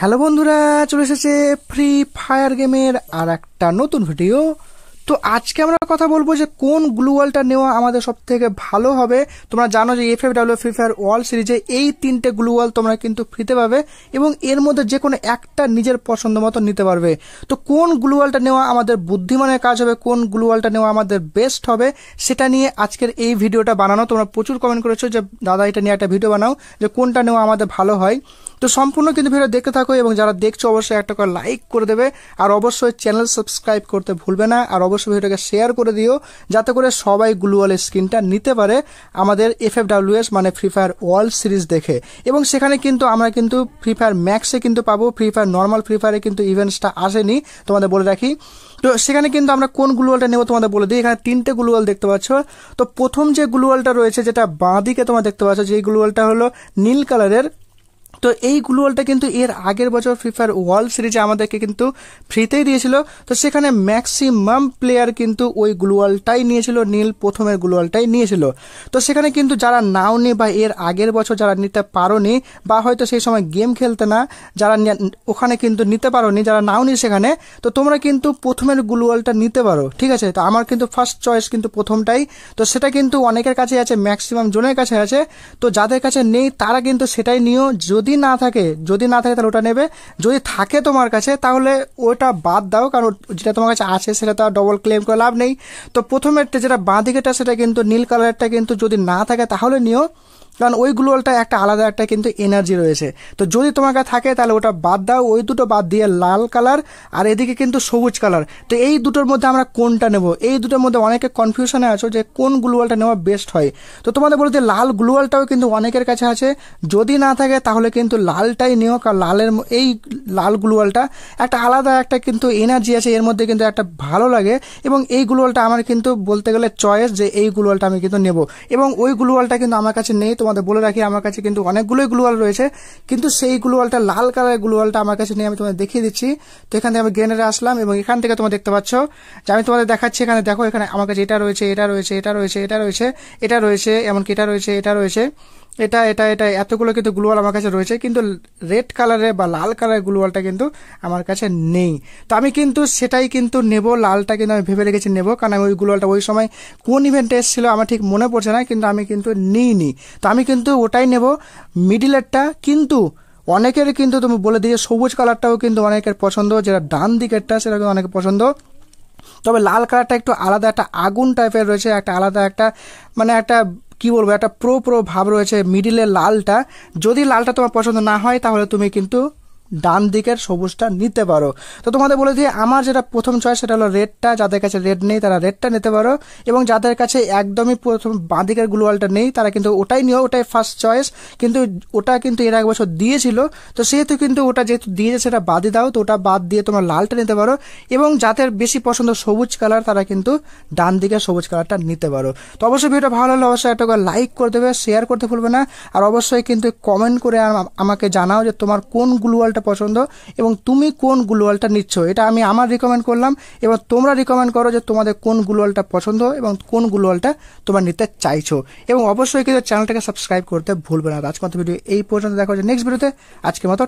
hello বন্ধুরা চলে এসেছে ফ্রি ফায়ার গেমের আর একটা নতুন ভিডিও তো আজকে আমরা কথা বলবো যে কোন গ্লু ওয়ালটা নেওয়া আমাদের সব থেকে ভালো হবে তোমরা জানো যে F F W free fire world সিরিজে এই তিনটে গ্লু ওয়াল তোমরা কিন্তু ফ্রিতে পাবে এবং এর মধ্যে যে কোনো একটা নিজের পছন্দ মতো নিতে পারবে তো কোন গ্লু ওয়ালটা নেওয়া আমাদের বুদ্ধিমানের কাজ হবে কোন গ্লু ওয়ালটা নেওয়া আমাদের বেস্ট হবে সেটা নিয়ে আজকের এই ভিডিওটা বানানো তোমরা প্রচুর কমেন্ট করেছো যে দাদা এটা নিয়ে একটা ভিডিও বানাও যে কোনটা নেওয়া আমাদের ভালো হয় তো সম্পূর্ণ কিন্তু ভিডিও দেখতে থাকো এবং যারা দেখছো অবশ্যই একটা করে লাইক করে দেবে আর অবশ্যই চ্যানেল সাবস্ক্রাইব করতে ভুলবে না আর অবশ্যই ভিডিওটাকে শেয়ার করে দিও যাতে করে সবাই গ্লুয়াল স্ক্রিনটা নিতে পারে আমাদের এফ এফ মানে ফ্রি ফায়ার ওয়ার্ল্ড সিরিজ দেখে এবং সেখানে কিন্তু আমরা কিন্তু ফ্রি ফায়ার ম্যাক্সে কিন্তু পাবো ফ্রি ফায়ার নর্মাল ফ্রি ফায়ারে কিন্তু ইভেন্টসটা আসেনি তোমাদের বলে রাখি তো সেখানে কিন্তু আমরা কোন গ্লুয়ালটা নেব তোমাদের বলে দিই এখানে তিনটে গ্লুয়াল দেখতে পাচ্ছ তো প্রথম যে গ্লুয়ালটা রয়েছে যেটা বাঁ দিকে তোমরা দেখতে পাচ্ছ যে গ্লুয়ালটা হলো নীল কালারের তো এই গ্লুয়ালটা কিন্তু এর আগের বছর ফ্রি ফায়ার ওয়ার্ল্ড সিরিজে আমাদেরকে কিন্তু ফ্রিতেই দিয়েছিল তো সেখানে ম্যাক্সিমাম প্লেয়ার কিন্তু ওই গ্লুয়ালটাই নিয়েছিল নীল প্রথমের গ্লুয়ালটাই নিয়েছিল তো সেখানে কিন্তু যারা নাওনি বা এর আগের বছর যারা নিতে পারোনি বা হয়তো সেই সময় গেম খেলতে না যারা ওখানে কিন্তু নিতে পারোনি যারা নাওনি সেখানে তো তোমরা কিন্তু প্রথমের গ্লুয়ালটা নিতে পারো ঠিক আছে তো আমার কিন্তু ফার্স্ট চয়েস কিন্তু প্রথমটাই তো সেটা কিন্তু অনেকের কাছে আছে ম্যাক্সিমাম জনের কাছে আছে তো যাদের কাছে নেই তারা কিন্তু সেটাই নিও যদি যদি না থাকে যদি না থাকে তাহলে ওটা নেবে যদি থাকে তোমার কাছে তাহলে ওটা বাদ দাও কারণ যেটা তোমার কাছে আছে সেটা তো ডবল ক্লেম করে লাভ নেই তো প্রথমেরটা যেটা বাঁ দিকেটা সেটা কিন্তু নীল কালারটা কিন্তু যদি না থাকে তাহলে নিও কারণ ওই গ্লোয়ালটা একটা আলাদা একটা কিন্তু এনার্জি রয়েছে তো যদি তোমার কাছে থাকে তাহলে ওটা বাদ দাও ওই দুটো বাদ দিয়ে লাল কালার আর এদিকে কিন্তু সবুজ কালার তো এই দুটোর মধ্যে আমরা কোনটা নেব এই দুটোর মধ্যে অনেকে কনফিউশনে আছো যে কোন গ্লোয়ালটা নেওয়া বেস্ট হয় তো তোমাদের বলি যে লাল গ্লোয়ালটাও কিন্তু অনেকের কাছে আছে যদি না থাকে তাহলে কিন্তু লালটাই নেও কারণ লালের এই লাল গ্লোয়ালটা একটা আলাদা একটা কিন্তু এনার্জি আছে এর মধ্যে কিন্তু একটা ভালো লাগে এবং এই গ্লোয়ালটা আমার কিন্তু বলতে গেলে চয়েস যে এই গ্লোয়ালটা আমি কিন্তু নেব এবং ওই গ্লোয়ালটা কিন্তু আমার কাছে নেই তোমার তোমাদের বলে রাখি আমার কাছে কিন্তু অনেকগুলোই গ্লুয়াল রয়েছে কিন্তু সেই গ্লুয়ালটা লাল কালারের গ্লুয়ালটা আমার কাছে নিয়ে আমি তোমাদের দেখিয়ে দিচ্ছি তো এখান থেকে আমি গেনারে আসলাম এবং এখান থেকে তোমরা দেখতে পাচ্ছ যে আমি তোমাদের দেখাচ্ছি এখানে দেখো এখানে আমার কাছে এটা রয়েছে এটা রয়েছে এটা রয়েছে এটা রয়েছে এটা রয়েছে এমনকি এটা রয়েছে এটা রয়েছে এটা এটা এটা এতগুলো কিন্তু গ্লুয়াল আমার কাছে রয়েছে কিন্তু রেড কালারে বা লাল কালারের গ্লুয়ালটা কিন্তু আমার কাছে নেই তো আমি কিন্তু সেটাই কিন্তু নেব লালটা কিন্তু আমি ভেবে রেখেছি নেব কারণ আমি ওই গ্লুয়ালটা ওই সময় কোন ইভেন্টে এসেছিলো আমার ঠিক মনে পড়ছে না কিন্তু আমি কিন্তু নিইনি তো আমি কিন্তু ওটাই নেব মিডিলেরটা কিন্তু অনেকের কিন্তু তুমি বলে দিয়ে সবুজ কালারটাও কিন্তু অনেকের পছন্দ যেটা ডান দিকেরটা সেটা কিন্তু অনেকের পছন্দ তবে লাল কালারটা একটু আলাদা একটা আগুন টাইপের রয়েছে একটা আলাদা একটা মানে একটা কি বলবো একটা প্রো প্রো ভাব রয়েছে মিডিলের লালটা যদি লালটা তোমার পছন্দ না হয় তাহলে তুমি কিন্তু ডান দিকের সবুজটা নিতে পারো তো তোমাদের বলে দিই আমার যেটা প্রথম চয়েস সেটা হলো রেডটা যাদের কাছে রেড নেই তারা রেডটা নিতে পারো এবং যাদের কাছে একদমই প্রথম বাঁ দিকের গ্লোয়ালটা নেই তারা কিন্তু ওটাই নিও ওটাই ফার্স্ট চয়েস কিন্তু ওটা কিন্তু এর এক বছর দিয়েছিল তো সেহেতু কিন্তু ওটা যেহেতু দিয়েছে সেটা বাদে দাও তো ওটা বাদ দিয়ে তোমার লালটা নিতে পারো এবং যাদের বেশি পছন্দ সবুজ কালার তারা কিন্তু ডান দিকের সবুজ কালারটা নিতে পারো তো অবশ্যই ভিডিওটা ভালো হলে অবশ্যই একটা করে লাইক করে দেবে শেয়ার করতে ভুলবে না আর অবশ্যই কিন্তু কমেন্ট করে আমাকে জানাও যে তোমার কোন গ্লোয়ালটা গ্লোয়ালটা পছন্দ এবং তুমি কোন গ্লোয়ালটা নিচ্ছ এটা আমি আমার রিকমেন্ড করলাম এবং তোমরা রিকমেন্ড করো যে তোমাদের কোন গ্লোয়ালটা পছন্দ এবং কোন গ্লোয়ালটা তোমরা নিতে চাইছো এবং অবশ্যই কিন্তু চ্যানেলটাকে সাবস্ক্রাইব করতে ভুলবে না আজকে মতো ভিডিও এই পর্যন্ত দেখা যে নেক্সট ভিডিওতে আজকে মতো